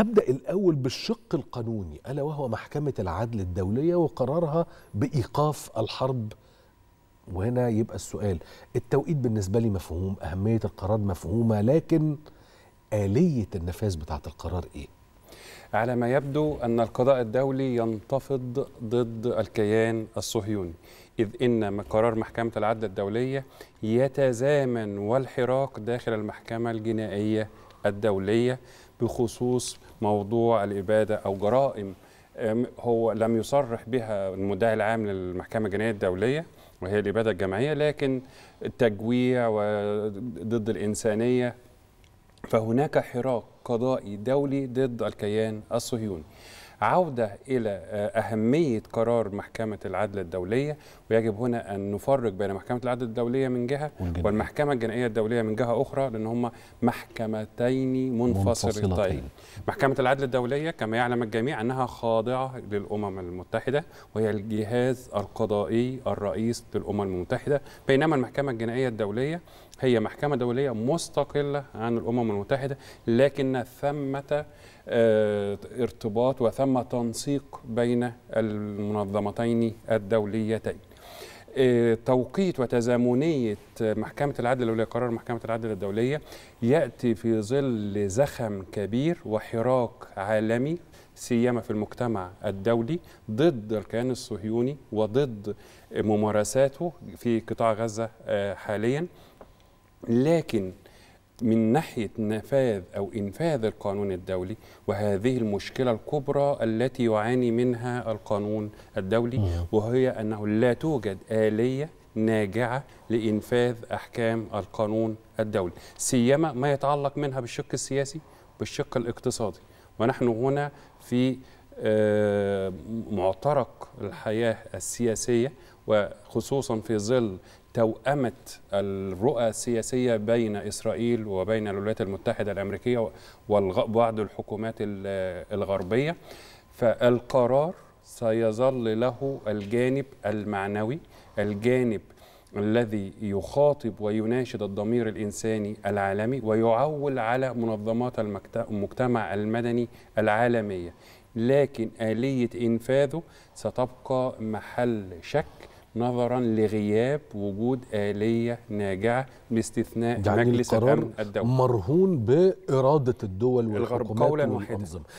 هبدأ الأول بالشق القانوني ألا وهو محكمة العدل الدولية وقرارها بإيقاف الحرب وهنا يبقى السؤال التوقيت بالنسبة لي مفهوم أهمية القرار مفهومة لكن آلية النفاذ بتاعة القرار إيه؟ على ما يبدو أن القضاء الدولي ينتفض ضد الكيان الصهيوني إذ إن قرار محكمة العدل الدولية يتزامن والحراك داخل المحكمة الجنائية الدولية بخصوص موضوع الإبادة أو جرائم هو لم يصرح بها المدعي العام للمحكمة الجنائية الدولية وهي الإبادة الجماعية لكن التجويع ضد الإنسانية فهناك حراك قضائي دولي ضد الكيان الصهيوني عودة إلى آه، أهمية قرار محكمة العدل الدولية ويجب هنا أن نفرق بين محكمة العدل الدولية من جهة والجنائية. والمحكمة الجنائية الدولية من جهة أخرى لأن هما محكمتين منفصلتين. منفصلتين محكمة العدل الدولية كما يعلم الجميع أنها خاضعة للأمم المتحدة وهي الجهاز القضائي الرئيس للأمم المتحدة بينما المحكمة الجنائية الدولية هي محكمة دولية مستقلة عن الأمم المتحدة لكن ثمة آه، ارتباط وثمة تم تنسيق بين المنظمتين الدوليتين آه، توقيت وتزامنية محكمة العدل الدولية قرار محكمة العدل الدولية يأتي في ظل زخم كبير وحراك عالمي سيما في المجتمع الدولي ضد الكيان الصهيوني وضد ممارساته في قطاع غزة آه، حاليا لكن من ناحية نفاذ أو إنفاذ القانون الدولي وهذه المشكلة الكبرى التي يعاني منها القانون الدولي وهي أنه لا توجد آلية ناجعة لإنفاذ أحكام القانون الدولي سيما ما يتعلق منها بالشق السياسي بالشق الاقتصادي ونحن هنا في آه، معترك الحياه السياسيه وخصوصا في ظل توأمة الرؤى السياسية بين إسرائيل وبين الولايات المتحدة الأمريكية وبعض الحكومات الغربية فالقرار سيظل له الجانب المعنوي الجانب الذي يخاطب ويناشد الضمير الإنساني العالمي ويعول على منظمات المجتمع المدني العالمية لكن آلية إنفاذه ستبقى محل شك نظرا لغياب وجود آلية ناجعة باستثناء يعني مجلس الأمن الدولي مرهون بإرادة الدول والحكومات والأنظمة